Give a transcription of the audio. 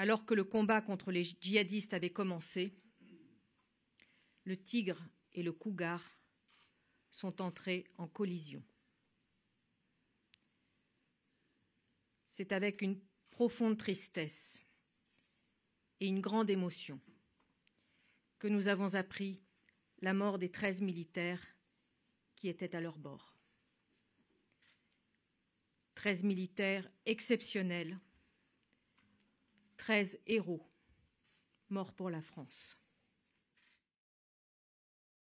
alors que le combat contre les djihadistes avait commencé, le tigre et le cougar sont entrés en collision. C'est avec une profonde tristesse et une grande émotion que nous avons appris la mort des treize militaires qui étaient à leur bord. Treize militaires exceptionnels 13 héros morts pour la France.